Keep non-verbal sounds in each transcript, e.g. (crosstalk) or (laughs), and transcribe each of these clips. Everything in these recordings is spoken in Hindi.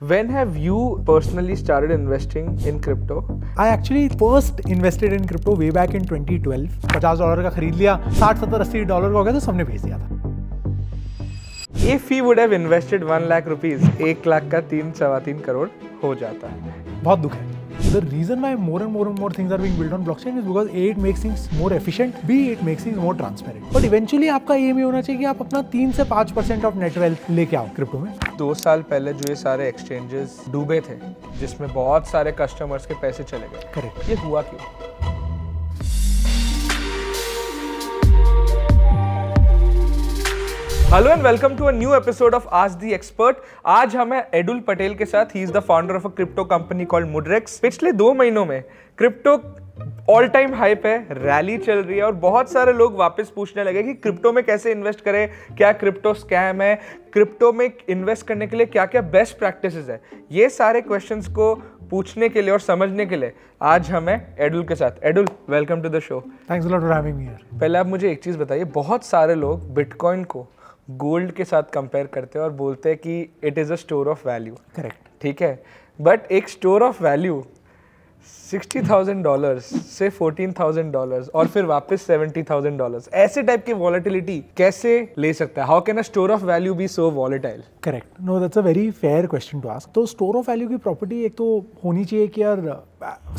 When have you personally started investing in crypto? I actually first invested in crypto way back in 2012. पचास डॉलर का खरीद लिया साठ सत्तर अस्सी डॉलर का हो गया तो सबने भेज दिया था if he would have invested one lakh rupees, एक लाख का तीन सवा तीन करोड़ हो जाता है बहुत दुख है The reason why more and more and more things are being built on blockchain is because A, it makes things more efficient, B, it makes things more transparent. But eventually आपका aim ये होना चाहिए कि आप अपना तीन से पाँच परसेंट ऑफ नेट वेल्थ लेके आओ क्रिप्टो में दो साल पहले जो ये सारे एक्सचेंजेस डूबे थे जिसमें बहुत सारे कस्टमर्स के पैसे चले गए करेक्ट ये हुआ क्यों hello and welcome to a new episode of ask the expert आज हम है एडुल पटेल के साथ ही is the founder of a crypto company called Mudrex पिछले दो महीनों में क्रिप्टो ऑल टाइम हाई पे रैली चल रही है और बहुत सारे लोग वापस पूछने लगे कि क्रिप्टो में कैसे इन्वेस्ट करें क्या क्रिप्टो स्कैम है क्रिप्टो में इन्वेस्ट करने के लिए क्या क्या बेस्ट प्रैक्टिस है ये सारे क्वेश्चन को पूछने के लिए और समझने के लिए आज हमें एडुल के साथ Edul welcome to the show thanks for having me here पहले आप मुझे एक चीज़ बताइए बहुत सारे लोग बिटकॉइन को गोल्ड के साथ कंपेयर करते हैं और बोलते हैं कि it is a store of value correct ठीक है बट एक store of value sixty thousand dollar से फोर्टीन थाउजेंड डॉलर्स और फिर वापस सेवेंटी थाउजेंड डॉलर ऐसे टाइप की वॉलेटिलिटी कैसे ले सकता है how can a store of value be so volatile correct no that's a very fair question to ask तो स्टोर ऑफ वैल्यू की प्रॉपर्टी एक तो होनी चाहिए कि यार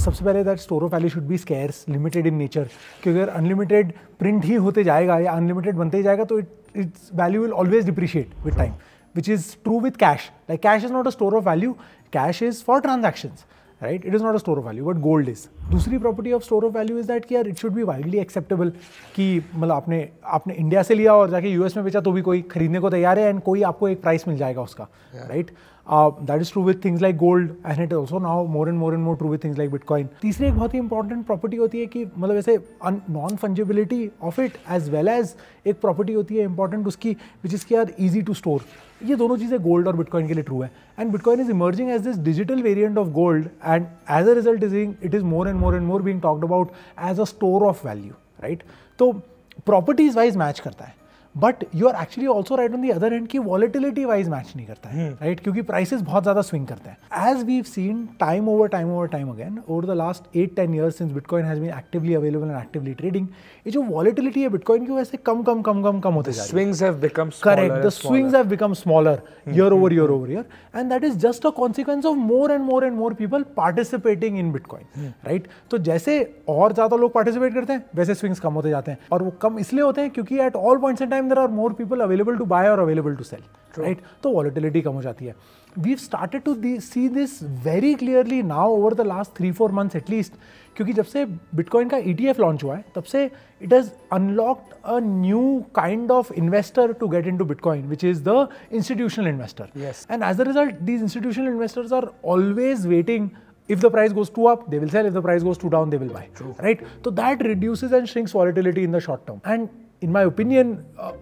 सबसे पहले that store of value should be scarce limited in nature क्योंकि अगर अनलिमिटेड प्रिंट ही होते जाएगा या अनलिमिटेड बनते ही जाएगा तो it its value will always depreciate with time which is true with cash like cash is not a store of value cash is for transactions right it is not a store of value but gold is दूसरी property of store of value is that कि यार it should be widely acceptable कि मतलब आपने आपने इंडिया से लिया और जाके यूएस में बेचा तो भी कोई खरीदने को तैयार है एंड कोई आपको एक प्राइस मिल जाएगा उसका right yeah. right? Uh, that is true with things like gold and it is also now more and more and more true with things like Bitcoin. तीसरी एक बहुत ही इंपॉर्टेंट प्रॉपर्टी होती है कि मतलब ऐसे non fungibility of it as well as एक प्रॉपर्टी होती है इंपॉर्टेंट उसकी विच इज़ की आर ईजी टू स्टोर ये दोनों चीज़ें गोल्ड और बिटकॉइन के लिए ट्रू है and bitcoin is emerging as this digital variant of gold and as a result is it is more and more and more being talked about as a store of value right तो प्रॉपर्टीज वाइज मैच करता है but you are actually also right on the other end की वॉलिटिलिटी वाइज मैच नहीं करता है राइट हम्म। right? क्योंकि प्राइसेस बहुत ज़्यादा स्विंग करते हैं as we seen time over time over time again over the last eight ten year since bitcoin has been actively available and actively trading ये जो वॉलिटिलिटी है बिटकॉइन की वैसे कम कम कम कम कम होते swings have become correct the swings have become smaller year over year over year and that is just a consequence of more and more and more people participating in bitcoin right तो जैसे और ज़्यादा लोग पार्टिसिपेट करते हैं वैसे स्विंग्स कम होते जाते हैं और वो कम इसलिए होते हैं क्योंकि at all points in time अंदर are more people available to buy और अवेलेबल टू सेल राइट तो वॉलिटिलिटी कम हो जाती है we started to see this very clearly now over the last three four months at least क्योंकि जब से बिटकॉइन का ई e लॉन्च हुआ है तब से it has unlocked a new kind of investor to get in to bitcoin which is the institutional investor and as a result these institutional investors are always waiting if the price goes too up they will sell if the price goes too down they will buy True. right so that reduces and shrinks volatility in the short term and in my opinion, uh,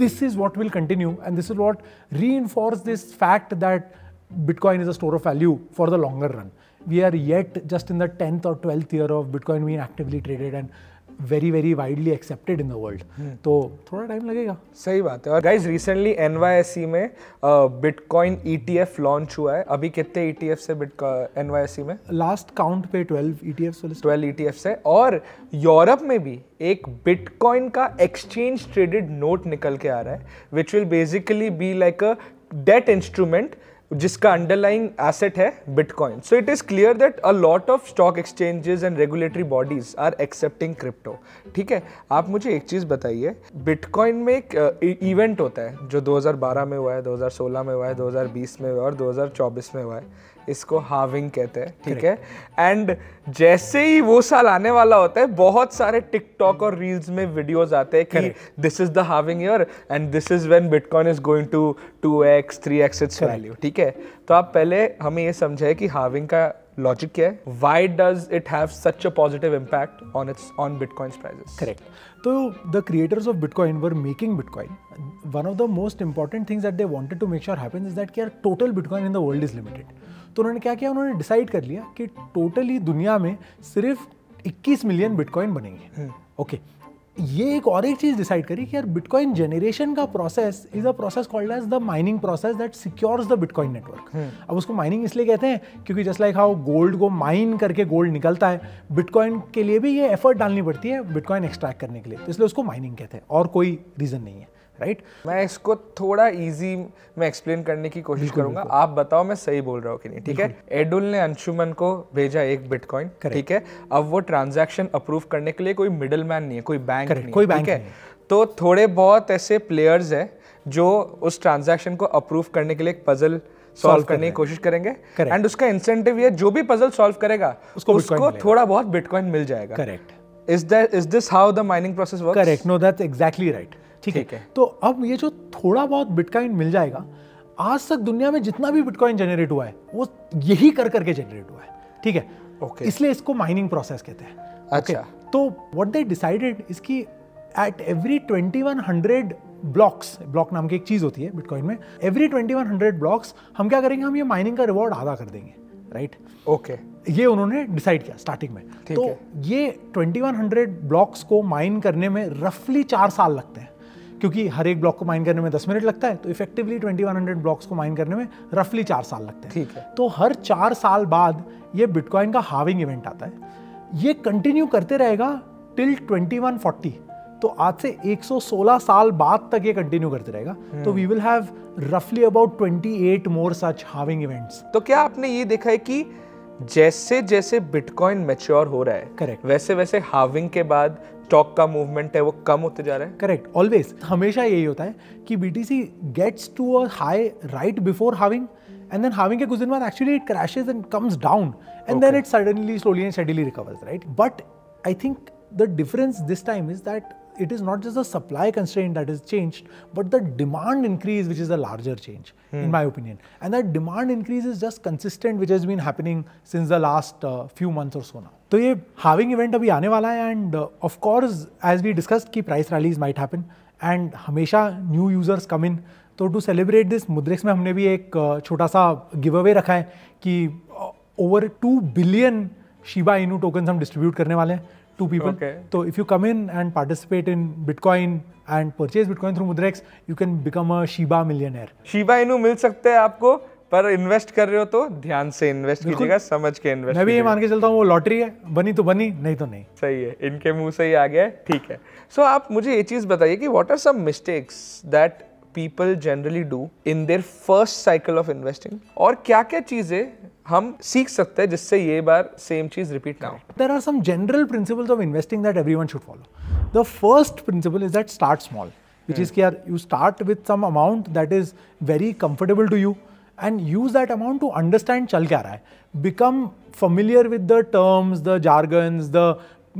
this is what will continue and this is what reinforces this fact that Bitcoin is a store of value for the longer run. We are yet just in the 10th or 12th year of Bitcoin being actively traded and very very widely accepted in the world तो थोड़ा टाइम लगेगा सही बात है और गाइज रिसेंटली एन में बिटकॉइन ई लॉन्च हुआ है अभी कितने ई e टी से एन e में लास्ट काउंट पे twelve E T twelve E से और यूरोप में भी एक बिटकॉइन का एक्सचेंज ट्रेडेड नोट निकल के आ रहा है which will basically be like a debt instrument जिसका अंडरलाइंग एसेट है bitcoin so it is clear that a lot of stock exchanges and regulatory bodies are accepting crypto ठीक है आप मुझे एक चीज़ बताइए बिटकॉइन में एक इवेंट uh, e- होता है जो 2012 में हुआ है 2016 में हुआ है 2020 में हुआ है और 2024 में हुआ है इसको हाविंग कहते हैं ठीक है एंड जैसे ही वो साल आने वाला होता है बहुत सारे टिकटॉक और रील्स में वीडियोस आते हैं कि this is the halving year and this is when bitcoin is going to two x three x its value ठीक है तो आप पहले हमें ये समझाए कि हाविंग का लॉजिक क्या है why does it have such a positive impact on its on bitcoins prices correct तो the creators of bitcoin were making bitcoin one of the most important things that they wanted to make sure happen is that कि total bitcoin in the world is limited तो उन्होंने क्या किया उन्होंने डिसाइड कर लिया कि टोटली दुनिया में सिर्फ 21 मिलियन बिटकॉइन बनेंगे ओके हम्म। ये एक और एक चीज़ डिसाइड करी कि यार बिटकॉइन जनरेशन का process is a process called as the mining process that secures the bitcoin network अब उसको माइनिंग इसलिए कहते हैं क्योंकि जस्ट लाइक हाउ गोल्ड को माइन करके गोल्ड निकलता है बिटकॉइन के लिए भी ये एफर्ट डालनी पड़ती है बिटकॉइन एक्सट्रैक्ट करने के लिए तो इसलिए उसको माइनिंग कहते हैं और कोई रीज़न नहीं है राइट right? मैं इसको थोड़ा इजी में एक्सप्लेन करने की कोशिश करूंगा आप बताओ मैं सही बोल रहा हूँ कि नहीं ठीक है एडुल ने अंशुमन को भेजा एक बिटकॉइन ठीक है अब वो ट्रांजैक्शन अप्रूव करने के लिए कोई मिडल मैन नहीं है कोई बैंक नहीं कोई बैंक है तो थोड़े बहुत ऐसे प्लेयर्स है जो उस ट्रांजेक्शन को अप्रूव करने के लिए एक पजल सॉल्व करने की कोशिश करेंगे एंड उसका इंसेंटिव ये जो भी पजल सॉल्व करेगा उसको, उसको थोड़ा बहुत बिटकॉइन मिल जाएगा correct is this how the mining process work correct no that's exactly right ठीक, है तो अब ये जो थोड़ा बहुत बिटकॉइन मिल जाएगा आज तक दुनिया में जितना भी बिटकॉइन जनरेट हुआ है वो यही कर करके जनरेट हुआ है ठीक है ओके इसलिए इसको माइनिंग प्रोसेस कहते हैं अच्छा तो व्हाट दे डिसाइडेड इसकी at every twenty one hundred blocks block नाम की एक चीज़ होती है बिटकॉइन में every twenty one hundred blocks हम क्या करेंगे हम ये माइनिंग का रिवॉर्ड आधा कर देंगे राइट right? Okay okay. ये उन्होंने डिसाइड किया स्टार्टिंग में तो है. ये ट्वेंटी वन हंड्रेड ब्लॉक्स को माइन करने में रफली चार साल लगते हैं क्योंकि हर एक ब्लॉक को माइन करने में दस मिनट लगता है तो effectively twenty one hundred blocks को माइन करने में रफली चार साल लगते हैं ठीक है तो हर चार साल बाद ये बिटकॉइन का हाविंग इवेंट आता है ये कंटिन्यू करते रहेगा टिल ट्वेंटी वन फोर्टी तो आज से 116 साल बाद तक ये कंटिन्यू करते रहेगा हम्म। तो वी विल हैव रफली about 28 more such halving events तो क्या आपने ये देखा है कि जैसे जैसे बिटकॉइन मेच्योर हो रहा है करेक्ट वैसे वैसे हाविंग के बाद स्टॉक का मूवमेंट है वो कम होते जा रहा है करेक्ट ऑलवेज हमेशा यही होता है कि B T C gets to a high right before halving and then halving के कुछ दिन बाद actually it crashes and comes down and then it suddenly slowly and steadily recovers right but I think the difference this time is that it is not just the supply constraint that has changed, but the demand increase, which is a larger change, hmm. in my opinion. And that demand increase is just consistent, which has been happening since the last uh, few months or so now. तो ये हाविंग इवेंट अभी आने वाला है and of course as we discussed कि price rallies might happen and हमेशा न्यू यूजर्स कम इन तो टू सेलिब्रेट दिस मुद्रिक्स में हमने भी एक छोटा सा गिव अवे रखा है कि over two billion Shiba Inu tokens हम डिस्ट्रीब्यूट करने वाले हैं two people. Okay. So if you come in and participate in Bitcoin and purchase Bitcoin through Mudrex, you can become a Shiba millionaire. Shiba Inu मिल सकते हैं आपको पर इन्वेस्ट कर रहे हो तो ध्यान से इन्वेस्ट कीजिएगा समझ के इन्वेस्ट मैं भी ये मान के चलता हूँ वो लॉटरी है बनी तो बनी नहीं तो नहीं सही है इनके मुंह से ही आ गया ठीक है सो so, आप मुझे ये चीज़ बताइए कि what are some mistakes that people generally do in their first cycle of investing और क्या क्या चीजें हम सीख सकते हैं जिससे ये बार सेम चीज रिपीट ना हो there are some general principles of investing that every should follow the first principle is that start small which is care you start with some amount that is very comfortable to you and use that amount to understand चल क्या रहा है become familiar with the terms the jargons the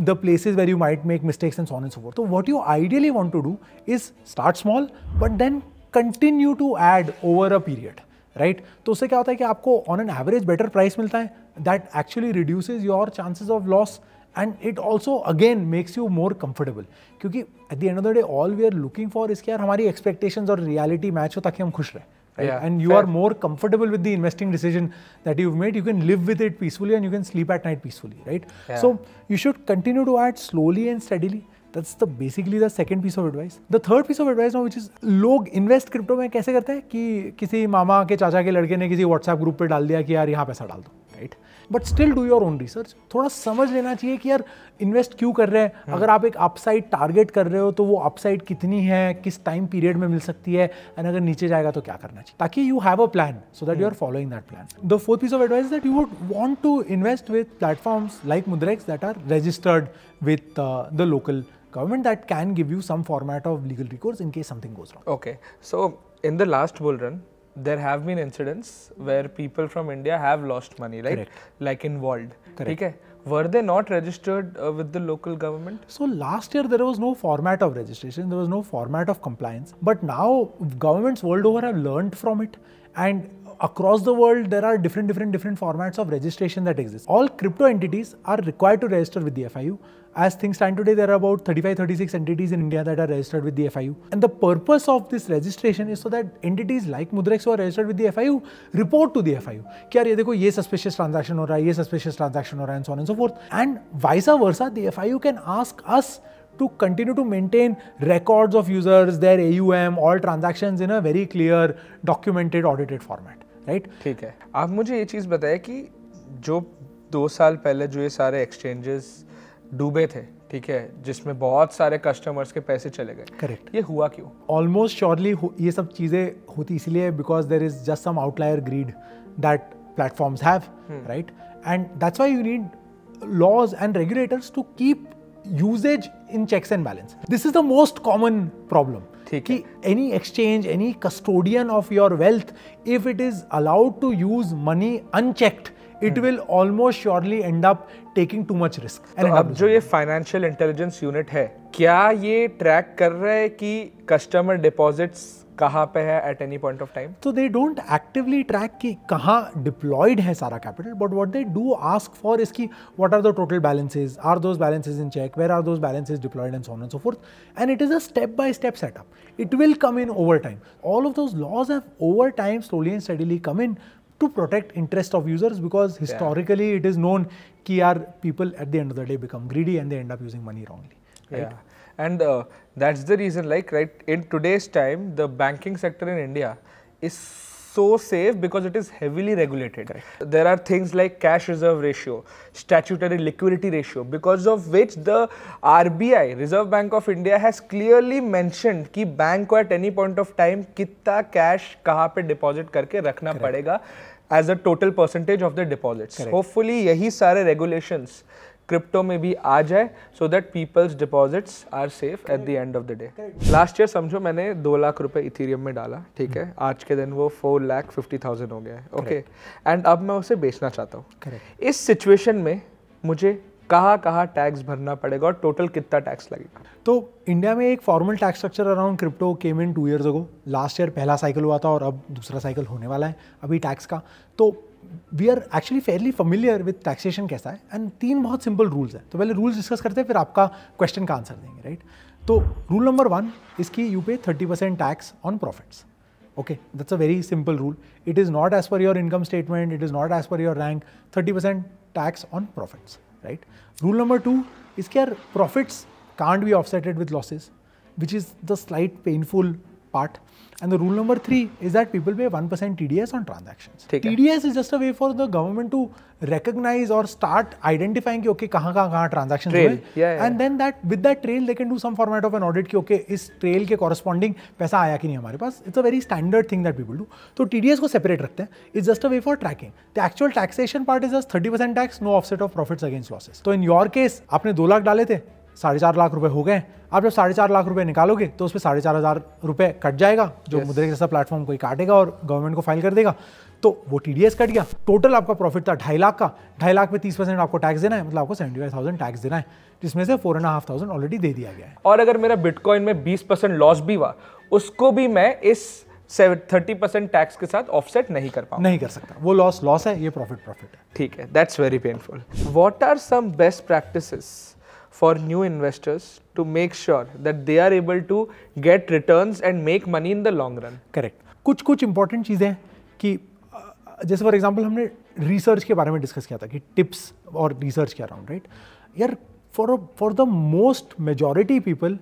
the places where you might make mistakes and so on and so forth. So what you ideally want to do is start small but then continue to add over a period. Right right? तो उससे क्या होता है कि आपको on an average better price मिलता है that actually reduces your chances of loss and it also again makes you more comfortable क्योंकि at the end of the day all we are looking for इसके यार हमारी एक्सपेक्टेशंस और रियलिटी मैच हो ताकि हम खुश रहें Right? Yeah, and you fair. are more comfortable with the investing decision that you've made. You can live with it peacefully and you can sleep at night peacefully, right? Yeah. So you should continue to add slowly and steadily. That's the basically the second piece of advice. The third piece of advice now, which is log invest crypto में कैसे करते हैं कि किसी मामा के चाचा के लड़के ने किसी WhatsApp ग्रुप पे डाल दिया कि यार यहाँ पैसा डाल दो, right? But still do your own research थोड़ा समझ लेना चाहिए कि यार इन्वेस्ट क्यों कर रहे हैं हम्म। अगर आप एक अपसाइड टारगेट कर रहे हो तो वो अपसाइड कितनी है किस टाइम पीरियड में मिल सकती है एंड अगर नीचे जाएगा तो क्या करना चाहिए ताकि you have a plan so that you are following that plan the fourth piece of advice that you would want to invest with platforms like Mudrex that are registered with the local government that can give you some format of legal record in case something goes wrong. Okay. So in the last bull there have been incidents where people from India have lost money, right? Correct. Like involved. Correct. Okay. Were they not registered uh, with the local government? So last year there was no format of registration, there was no format of compliance. But now governments world over have learned from it and across the world there are different different different formats of registration that exist all crypto entities are required to register with the fiu as things stand today, there are about 35, 36 entities in India that are registered with the FIU. And the purpose of this registration is so that entities like Mudrex who are registered with the FIU report to the FIU. कि यार ये देखो ये suspicious transaction हो रहा है, ये suspicious transaction हो रहा है, and so on and so forth. And vice versa, the FIU can ask us to continue to maintain records of users, their AUM, all transactions in a very clear, documented, audited format. right? ठीक है आप मुझे ये चीज़ बताएं कि जो दो साल पहले जो ये सारे एक्सचेंजेस डूबे थे ठीक है जिसमें बहुत सारे कस्टमर्स के पैसे चले गए करेक्ट ये हुआ क्यों ऑलमोस्ट श्योरली ये सब चीज़ें होती इसलिए because there is just some outlier greed that platforms have right and that's why you need laws and regulators to keep usages in checks and balance this is the most common problem ठीक है any exchange any custodian of your wealth if it is allowed to use money unchecked it will almost surely end up taking too much risk अब जो ये फाइनेंशियल इंटेलिजेंस यूनिट है क्या ये ट्रैक कर रहा है कि कस्टमर डिपॉजिट्स कहाँ पे है at any point of time तो दे डोंट एक्टिवली ट्रैक कि कहाँ डिप्लॉयड है सारा capital but what they do ask for इसकी what are the total balances are those balances in check where are those balances deployed and so and so forth and it is a step by step setup it will come in over time all of those laws have over time slowly and steadily come in to protect interest of users because historically yeah. it is known ki people at the end of the day become greedy and they end up using money wrongly right? yeah and uh, that's the reason like right in today's time the banking sector in india is so safe because it is heavily regulated. Correct. There are things like cash reserve ratio, statutory liquidity ratio, because of which the RBI, Reserve Bank of India, has clearly mentioned that bank at any point of time कितना cash कहाँ पे deposit करके रखना Correct. padega as a total percentage of the deposits. Correct. Hopefully यही सारे regulations क्रिप्टो में भी आ जाए so that people's deposits are safe at the end of the day last year समझो मैंने दो लाख रुपए इथीरियम में डाला ठीक है hmm. आज के दिन वो फोर लाख फिफ्टी थाउजेंड हो गया है ओके एंड अब मैं उसे बेचना चाहता हूँ इस सिचुएशन में मुझे कहाँ कहाँ टैक्स भरना पड़ेगा और टोटल कितना टैक्स लगेगा तो इंडिया में एक formal tax structure around crypto came in two years ago last year पहला साइकिल हुआ था और अब दूसरा साइकिल होने वाला है अभी टैक्स का तो we are actually fairly familiar with taxation कैसा है एंड तीन बहुत सिंपल रूल्स हैं तो पहले रूल्स डिस्कस करते हैं फिर आपका क्वेश्चन का आंसर देंगे राइट तो रूल नंबर वन इसकी you pay thirty percent tax on profits okay that's a very simple rule it is not as per your income statement it is not as per your rank thirty percent tax on profits right rule number two इसके यार profits can't be offsetted with losses which is the slight painful part. And the rule number three is that people pay one percent TDS on transactions. TDS is just a way for the government to recognize or start identifying कि okay कहाँ कहाँ कहाँ transactions trail. yeah, yeah, and then that with that trail they can do some format of an audit कि okay इस trail के corresponding पैसा आया कि नहीं हमारे पास it's a very standard thing that people do तो TDS को separate रखते हैं it's just a way for tracking the actual taxation part is just 30% tax no offset of profits against losses तो in your case आपने दो लाख डाले थे साढ़े चार लाख रुपए हो गए आप जब साढ़े चार लाख रुपए निकालोगे तो उसमें साढ़े चार हज़ार रुपये कट जाएगा जो yes. मुद्रे जैसा प्लेटफॉर्म कोई काटेगा और गवर्नमेंट को फाइल कर देगा तो वो टी कट गया टोटल आपका प्रॉफिट था ढाई लाख का ढाई लाख में तीस परसेंट आपको टैक्स देना है मतलब आपको सेवेंटी फाइव थाउजेंड टैक्स देना है जिसमें से four and half thousand already दे दिया गया है और अगर मेरा बिटकॉइन में बीस परसेंट लॉस भी हुआ उसको भी मैं इस थर्टी परसेंट टैक्स के साथ ऑफसेट नहीं कर पाऊँ नहीं कर सकता वो लॉस लॉस है ये प्रॉफिट प्रॉफिट है ठीक है that's very painful what are some best practice for new investors to make sure that they are able to get returns and make money in the long run correct कुछ कुछ इंपॉर्टेंट चीज़ें हैं कि जैसे फॉर एग्जाम्पल हमने रिसर्च के बारे में डिस्कस किया था कि टिप्स और रिसर्च के अराउंड राइट यार for for the most majority people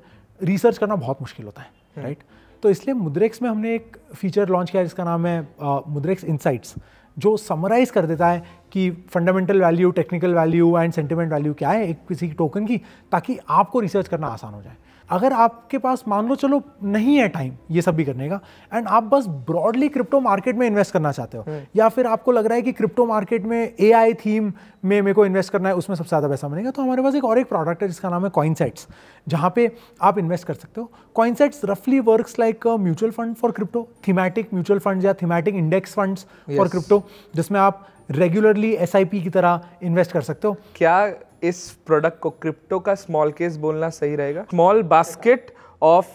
research करना बहुत मुश्किल होता है राइट हम्म। right? तो इसलिए मुद्रेक्स में हमने एक फीचर लॉन्च किया जिसका नाम है मुद्रेक्स इनसाइट्स जो समराइज कर देता है कि fundamental value technical value and sentiment value क्या है एक किसी टोकन की ताकि आपको रिसर्च करना आसान हो जाए अगर आपके पास मान लो चलो नहीं है टाइम ये सब भी करने का एंड आप बस ब्रॉडली क्रिप्टो मार्केट में इन्वेस्ट करना चाहते हो हम्म। या फिर आपको लग रहा है कि क्रिप्टो मार्केट में ए थीम में मेरे को इन्वेस्ट करना है उसमें सबसे ज़्यादा पैसा मिलेगा तो हमारे पास एक और एक प्रोडक्ट है जिसका नाम है कॉइनसेट्स जहाँ पे आप इन्वेस्ट कर सकते हो कॉइनसेट्स रफली works like mutual fund for crypto thematic mutual fund या thematic index fund for crypto जिसमें आप रेगुलरली एस की तरह इन्वेस्ट कर सकते हो क्या इस प्रोडक्ट को क्रिप्टो का स्मॉल केस बोलना सही रहेगा स्मॉल बास्केट ऑफ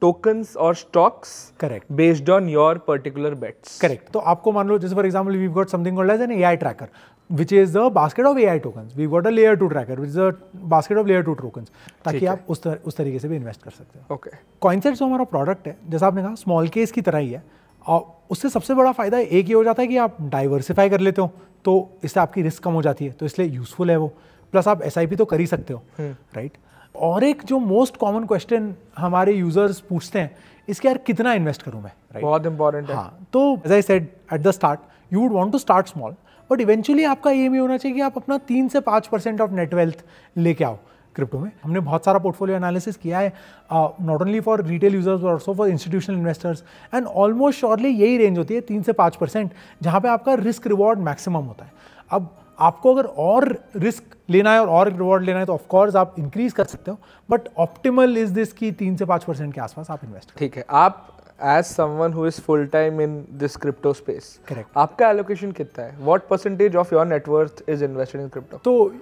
टोकन्स और stocks correct based on your particular bets correct तो आपको मान लो जैसे for example we got something called as an AI tracker which is the basket of A I token we got a layer two tracker which is the basket of layer two tokens ताकि आप उस उस तरीके से भी इन्वेस्ट कर सकते हो ओके कॉइनसेट जो हमारा प्रोडक्ट है जैसा आपने कहा स्मॉल केस की तरह ही है और उससे सबसे बड़ा फ़ायदा एक ये हो जाता है कि आप डाइवर्सिफाई कर लेते हो तो इससे आपकी रिस्क कम हो जाती है तो इसलिए यूज़फुल है वो प्लस आप एस तो कर ही सकते हो राइट हम्म। और एक जो मोस्ट कॉमन क्वेश्चन हमारे यूजर्स पूछते हैं इसके यार कितना इन्वेस्ट करूँ मैं right? बहुत इंपॉर्टेंट हाँ है. तो as I said at the start you would want to start small but eventually आपका एम ये होना चाहिए कि आप अपना तीन से पाँच परसेंट ऑफ नेट वेल्थ लेके आओ क्रिप्टो में हमने बहुत सारा पोर्टफोलियो एनालिसिस किया है not only for retail users और also for institutional investors and almost surely यही रेंज होती है तीन से पाँच परसेंट जहाँ पर आपका रिस्क रिवॉर्ड मैक्सिमम होता है अब आपको अगर और रिस्क लेना है और और रिवॉर्ड लेना है तो ऑफकोर्स आप इंक्रीज कर सकते हो बट ऑप्टिमल इज दिस की तीन से पाँच परसेंट के आसपास आप इन्वेस्ट ठीक है आप as someone who is full time in this crypto space correct आपका एलोकेशन कितना है what percentage of your net worth is invested in crypto तो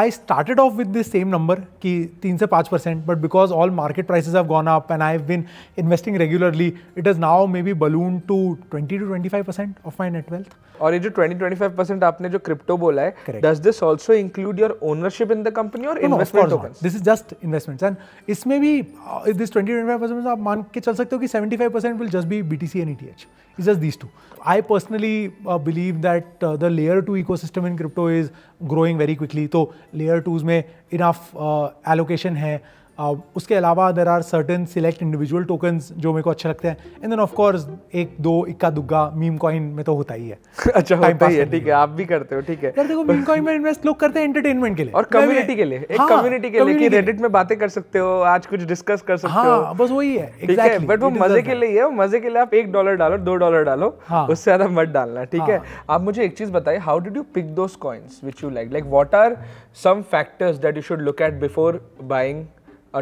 I started off with this same number कि तीन से पाँच percent but because all market prices have gone up and I have been investing regularly it is now maybe balloon to twenty two twenty five percent of my नेटवेल्थ और ये जो 20 25 परसेंट आपने जो क्रिप्टो बोला है does this also include your ownership in the company और investment this is just investment and इसमें भी दिस 20 25 परसेंट आप मान के चल सकते हो कि 75 95% will just be BTC and ETH. It's just these two. I personally uh, believe that uh, the layer two ecosystem in crypto is growing very quickly. So layer twos may enough uh, allocation है. Uh, उसके अलावा there are certain select individual token जो मेरे को अच्छे लगते हैं एंड देन ऑफकोर्स एक दो इक्का दुग्गा मीम कॉइन में तो होता ही है (laughs) अच्छा होता ही है ठीक है आप भी करते हो ठीक है यार देखो मीम कॉइन में इन्वेस्ट लोग करते हैं एंटरटेनमेंट के लिए और कम्युनिटी के लिए एक कम्युनिटी हाँ, के लिए कि रेडिट में बातें कर सकते हो आज कुछ डिस्कस कर सकते हाँ, हो बस वही है है बट वो मजे के लिए है मजे के लिए आप एक डॉलर डालो दो डॉलर डालो हाँ. उससे ज्यादा मत डालना ठीक है आप मुझे एक चीज बताइए how did you pick those coins which you like like what are some factors that you should look at before buying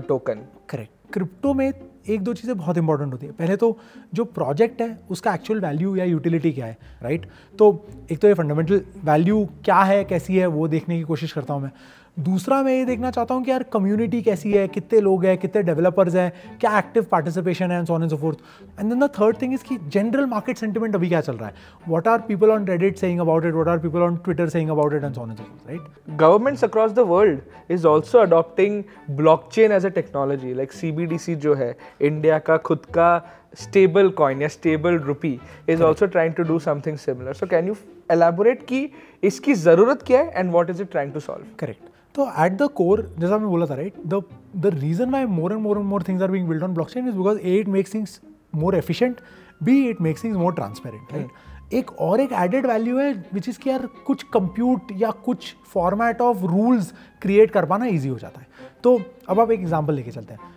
token correct crypto में एक दो चीज़ें बहुत इंपॉर्टेंट होती है पहले तो जो प्रोजेक्ट है उसका एक्चुअल वैल्यू या यूटिलिटी क्या है राइट right? तो एक तो ये फंडामेंटल वैल्यू क्या है कैसी है वो देखने की कोशिश करता हूँ मैं दूसरा मैं ये देखना चाहता हूँ कि यार कम्युनिटी कैसी है कितने लोग हैं कितने डेवलपर्स हैं क्या एक्टिव पार्टिसिपेशन है and so and forth and then the third thing is कि जनरल मार्केट सेंटिमेंट अभी क्या चल रहा है what are people on Reddit saying about it what are people on Twitter saying about it and so and forth right governments across the world is also adopting blockchain as a technology like see जो है इंडिया का खुद का स्टेबल कॉइन या stable rupee is also trying to do something similar so can you elaborate की इसकी ज़रूरत क्या है and what is it trying to solve correct तो एट द कोर जैसा मैं बोला था right the the reason why more and more and more things are being build on blockchain is because a it makes things more efficient b it makes things more transparent right एक और एक एडेड वैल्यू है विच इज़ कि यार कुछ कंप्यूट या कुछ फॉर्मेट ऑफ रूल्स क्रिएट कर पाना ईजी हो जाता है तो अब आप एक एग्जाम्पल लेके चलते हैं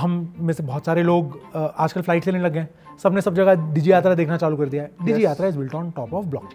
हम में से बहुत सारे लोग आजकल फ्लाइट लेने लग गए हैं सबने सब जगह डिजी यात्रा देखना चालू कर दिया है DigiYatra is built on top of block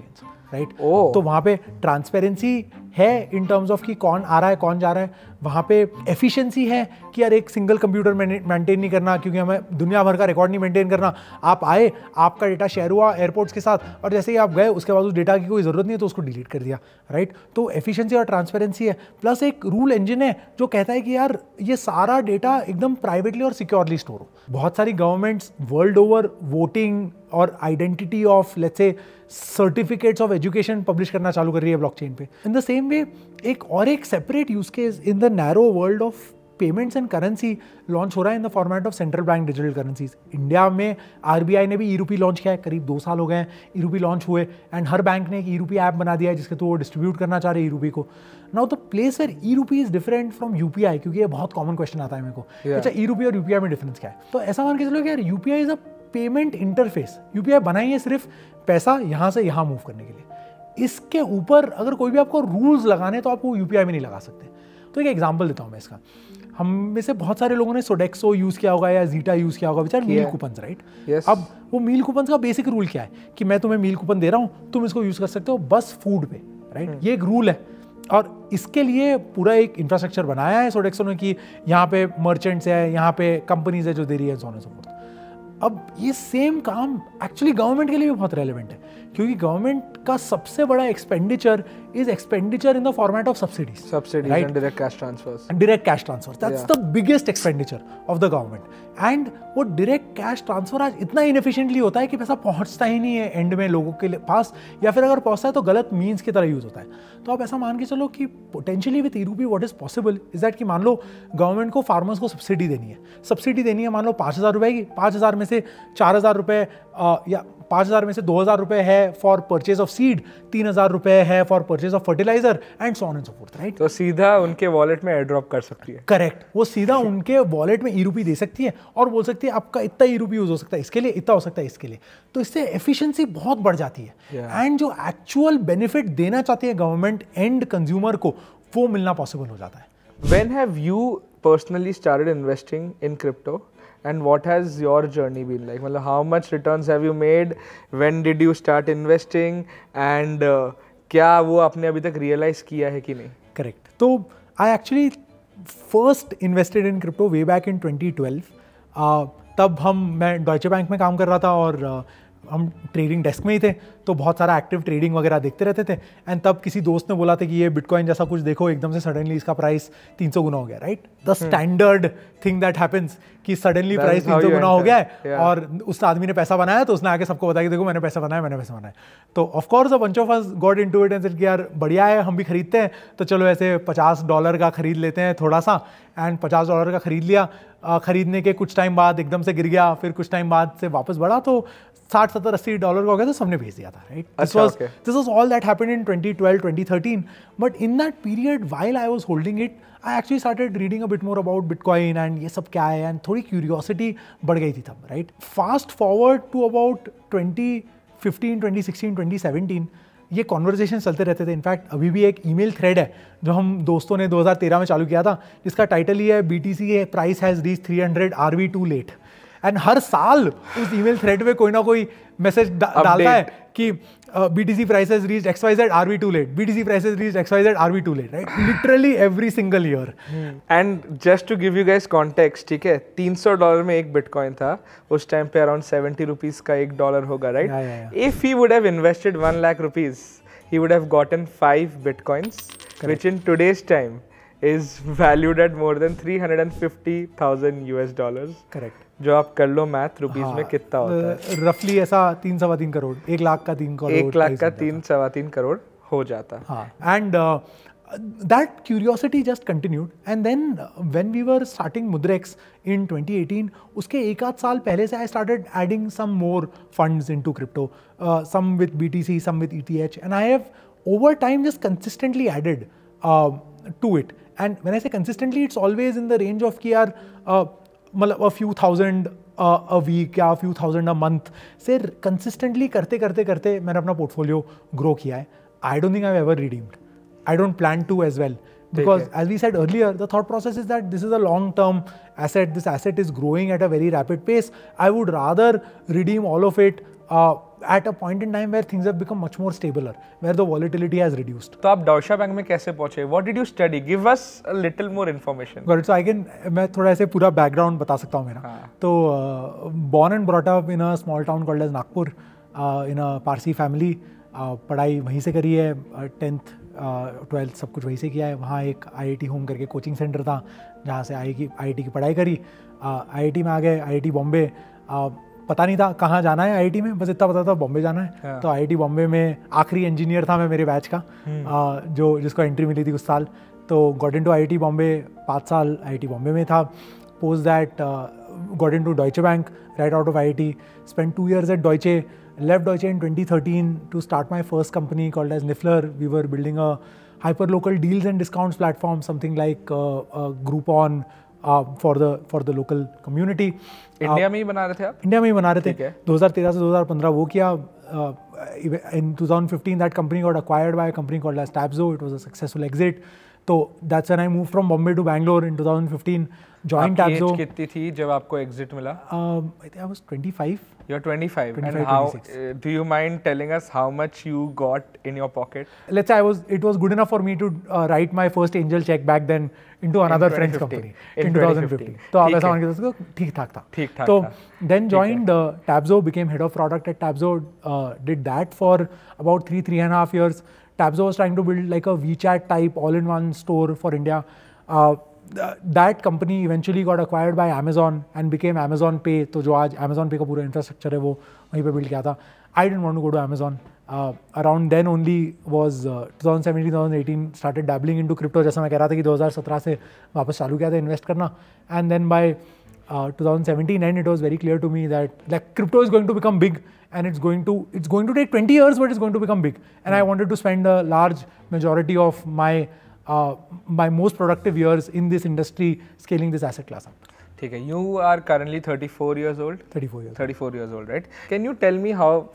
right तो वहां पे ट्रांसपेरेंसी है इन टर्म्स ऑफ कि कौन आ रहा है कौन जा रहा है वहाँ पे एफिशिएंसी है कि यार एक सिंगल कंप्यूटर मेंटेन नहीं करना क्योंकि हमें दुनिया भर का रिकॉर्ड नहीं मेंटेन करना आप आए आपका डेटा शेयर हुआ एयरपोर्ट्स के साथ और जैसे ही आप गए उसके बाद उस डेटा की कोई ज़रूरत नहीं है तो उसको डिलीट कर दिया राइट तो एफिशिएंसी और ट्रांसपेरेंसी है प्लस एक रूल इंजन है जो कहता है कि यार ये सारा डेटा एकदम प्राइवेटली और सिक्योरली स्टोर हो बहुत सारी गवर्नमेंट्स वर्ल्ड ओवर वोटिंग और identity of let's say certificates of education publish करना चालू कर रही है ब्लॉकचेन पे इन द सेम वे एक और एक separate use case in the narrow world of payments and currency launch हो रहा है in the format of central bank digital currencies India में आरबीआई ने भी ई रूपी लॉन्च किया है करीब दो साल हो गए हैं ई रूपी लॉन्च हुए एंड हर बैंक ने एक ई रूपी ऐप बना दिया है जिसके थ्रू वो डिस्ट्रीब्यूट करना चाह रहे ई रूपी को now the place where e rupee is different from you क्योंकि ये बहुत कॉमन क्वेश्चन आता है मेरे को अच्छा ई रूपी और यूपीआई में डिफरेंस क्या है तो ऐसा मान के चलो कि यार UPI is a payment interface UPI बनाई है सिर्फ पैसा यहाँ से यहाँ मूव करने के लिए इसके ऊपर अगर कोई भी आपको रूल्स लगाने तो आप वो यूपीआई में नहीं लगा सकते तो एक एग्जाम्पल देता हूँ मैं इसका हम में से बहुत सारे लोगों ने सोडेक्सो यूज़ किया होगा या जीटा यूज़ किया होगा बेचार मील कूपन राइट yes. अब वो मील कूपन का बेसिक रूल क्या है कि मैं तुम्हें मील कूपन दे रहा हूँ तुम इसको यूज़ कर सकते हो बस फूड पे राइट hmm. हम्म। ये एक रूल है और इसके लिए पूरा एक इंफ्रास्ट्रक्चर बनाया है सोडेक्सो ने कि यहाँ पे मर्चेंट्स है यहाँ पे कंपनीज है जो दे रही है जोन सपोर्ट अब ये सेम काम एक्चुअली गवर्नमेंट के लिए भी बहुत रेलिवेंट है क्योंकि गवर्नमेंट उसका सबसे बड़ा expenditure is expenditure in the format of subsidies subsidies and direct cash transfers direct cash transfer that's the biggest expenditure of the government and वो डायरेक्ट कैश ट्रांसफर आज इतना इनफिशियंटली होता है कि पैसा पहुंचता ही नहीं है एंड में लोगों के पास या फिर अगर पहुंचता है तो गलत मीन्स की तरह यूज होता है तो आप ऐसा मान के चलो कि potentially with e rupee what is possible is that कि मान लो गवर्नमेंट को फार्मर्स को सब्सिडी देनी है सब्सिडी देनी है मान लो पाँच हज़ार रुपए की पाँच हज़ार में से चार हज़ार रुपये या पाँच हज़ार में से दो हज़ार रुपये है फॉर परचेज ऑफ सीड तीन हज़ार रुपये है for purchase of fertiliser and on and support right तो सीधा उनके वॉलेट में एड्रॉप कर सकती है करेक्ट वो सीधा उनके वॉलेट में ई रूपी दे सकती है और बोल सकती है आपका इतना ई रूपी यूज़ हो सकता है इसके लिए इतना हो सकता है इसके लिए तो इससे एफिशिएंसी बहुत बढ़ जाती है एंड yeah. जो एक्चुअल बेनिफिट देना चाहती है गवर्नमेंट एंड कंज्यूमर को वो मिलना पॉसिबल हो जाता है when have you personally started investing in crypto and what has your journey been like मतलब how much return have you made when did you start investing and क्या वो आपने अभी तक रियलाइज किया है कि नहीं करेक्ट तो I actually first invested in crypto way back in twenty twelve तब हम मैं डॉचे बैंक में काम कर रहा था और uh, हम ट्रेडिंग डेस्क में ही थे तो बहुत सारा एक्टिव ट्रेडिंग वगैरह देखते रहते थे एंड तब किसी दोस्त ने बोला था कि ये बिटकॉइन जैसा कुछ देखो एकदम से सडनली इसका प्राइस 300 गुना हो गया right the standard thing that happens कि सडनली प्राइस 300 गुना हो गया है yeah. और उस आदमी ने पैसा बनाया तो उसने आके सबको बताया कि देखो मैंने पैसा बनाया मैंने पैसा बनाया तो of course bunch of us got into it and यार बढ़िया है हम भी खरीदते हैं तो चलो ऐसे पचास डॉलर का खरीद लेते हैं थोड़ा सा एंड पचास डॉलर का खरीद लिया खरीदने के कुछ टाइम बाद एकदम से गिर गया फिर कुछ टाइम बाद से वापस बढ़ा तो साठ सत्तर अस्सी डॉलर का हो गया तो सबने भेज दिया था right this was this was all that happen in twenty twelve twenty thirteen but in that period while I was holding it I actually started reading a bit more about bitcoin and ये सब क्या है एंड थोड़ी क्यूरियोसिटी बढ़ गई थी तब right fast forward to about twenty fifteen twenty sixteen twenty seventeen ये कॉन्वर्जेशन चलते रहते थे इनफैक्ट अभी भी एक ईमेल थ्रेड है जो हम दोस्तों ने 2013 में चालू किया था जिसका टाइटल ही है B T C price has reach three hundred are we too late and हर साल उस ईमेल थ्रेड में कोई ना कोई मैसेज डालता है कि B T C prices reach X Y Z are we too late B T C prices reach X Y Z are we too late right literally every single year and just to give you guys context ठीक है तीन सौ डॉलर में एक बिटकॉइन था उस टाइम पे अराउंड सेवेंटी रुपीज का एक डॉलर होगा right if he would have invested one lakh rupees he would have gotten five bitcoins which in today's time is more than three hundred and fifty thousand U S dollar correct जो आप कर लो मैथ रुपीज में हाँ। कितना होता है रफली ऐसा तीन सवा तीन करोड़ एक लाख का तीन करोड़ एक लाख का तीन सवा तीन करोड़ हो जाता and that curiosity just continued and then when we were starting Mudrex in 2018 उसके एक आध साल पहले से I started adding some more funds into crypto some with BTC some with ETH and I have over time just consistently added to it and मैंने से consistently it's always in the range of की आर मतलब a few thousand a week या फ्यू थाउजेंड अ मंथ से कंसिस्टेंटली करते करते करते मैंने अपना पोर्टफोलियो ग्रो किया है I don't think I ever redeemed I don't plan to as well because as we said earlier the thought process is that this is a long term asset this asset is growing at a very rapid pace I would rather redeem all of it at a point in time where things have become much more stabler where the volatility has reduced तो आप डॉशा बैंक में कैसे पहुंचे what did you study give us a more information got so I can मैं थोड़ा ऐसे पूरा बैकग्राउंड बता सकता हूँ मेरा हाँ। तो born and brought up in a small town called as Nagpur in a Parsi family पढ़ाई वहीं से करी है टेंथ uh, ट्वेल्थ uh, सब कुछ वहीं से किया है वहाँ एक आई आई टी होम करके कोचिंग सेंटर था जहाँ से आई आई टी की पढ़ाई करी आई आई टी में आ गए आई आई टी बॉम्बे पता नहीं था कहाँ जाना है आईआईटी में बस इतना पता था बॉम्बे जाना है हाँ। तो आईआईटी बॉम्बे में आखिरी इंजीनियर था मैं मेरे बैच का हम्म। जो जिसको एंट्री मिली थी उस साल तो got in to I Bombay पाँच साल आई बॉम्बे में था post that got in to Deutsche bank right out of I I spend two years at Deutsche Deutsche in twenty thirteen to start my first company called as Niffler. We were building a hyper local deals and discounts platform something like uh, on uh, for the for the local community India में ही बना रहे थे आप इंडिया में ही बना रहे थे 2013 से 2015 वो किया in 2015 that company got acquired by company called as Tapzo it was a successful exit तो that's when I move from Bombay to Bangalore in 2015 join Tapzo कितनी थी जब आपको एग्जिट मिला I was 25 You're 25. 25 and how 26. Uh, do you mind telling us how much you got in your pocket? Let's say I was it was good enough for me to uh, write my first angel check back then into another French company in, in 2015. So I was ठीक So then joined uh, Tabzo, became head of product at Tabzo. Uh, did that for about three three and a half years. Tabzo was trying to build like a WeChat type all-in-one store for India. Uh, uh, that company eventually got acquired by Amazon and became Amazon Pay. तो जो आज Amazon Pay का पूरा infrastructure है वो वहीं पे build किया था. I didn't want to go to Amazon. Uh, around then only was uh, 2017-2018 started dabbling into crypto जैसा मैं कह रहा था कि 2017 से वापस चालू किया था इन्वेस्ट करना and then by uh, 2017 end it was very clear to me that like crypto is going to become big and it's going to it's going to take 20 years but it's going to become big and mm. I wanted to spend a large majority of my uh, uh, my most productive years in this industry scaling this asset class up. Okay, you are currently 34 years old. 34 years. 34 years old, right? Can you tell me how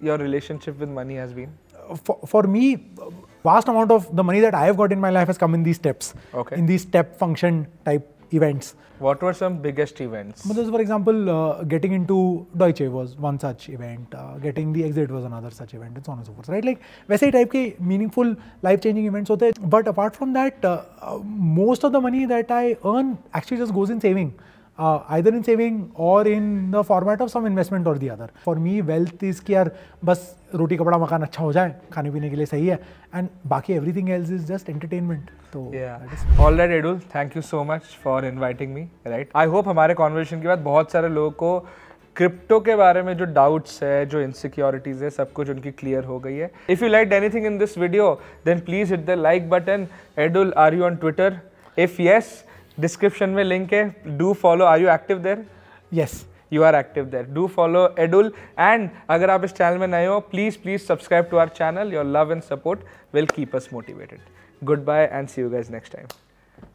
your relationship with money has been? Uh, for, for me, uh, vast amount of the money that I have got in my life has come in these steps, okay. in these step function type events. What were some biggest events? For example, uh, getting into Deutsche was one such event. Uh, getting the exit was another such event, and so on and so forth. Right? Like, वैसे type के meaningful, life-changing events होते But apart from that, uh, uh, most of the money that I earn actually just goes in saving. uh, either in saving or in the format of some investment or the other. For me, wealth is कि यार बस रोटी कपड़ा मकान अच्छा हो जाए खाने पीने के लिए सही है एंड बाकी everything else is just entertainment तो All right, Edul, thank you so much for inviting me. Right. I hope हमारे conversation के बाद बहुत सारे लोगों को क्रिप्टो के बारे में जो डाउट्स है जो इनसिक्योरिटीज़ है सब कुछ उनकी क्लियर हो गई है if you like anything in this video then please hit the like button Edul are you on Twitter if yes description में लिंक है do follow are you active there yes you are active there do follow Edul and अगर आप इस चैनल में नए हो please please subscribe to our channel your love and support will keep us motivated good bye and see you guys next time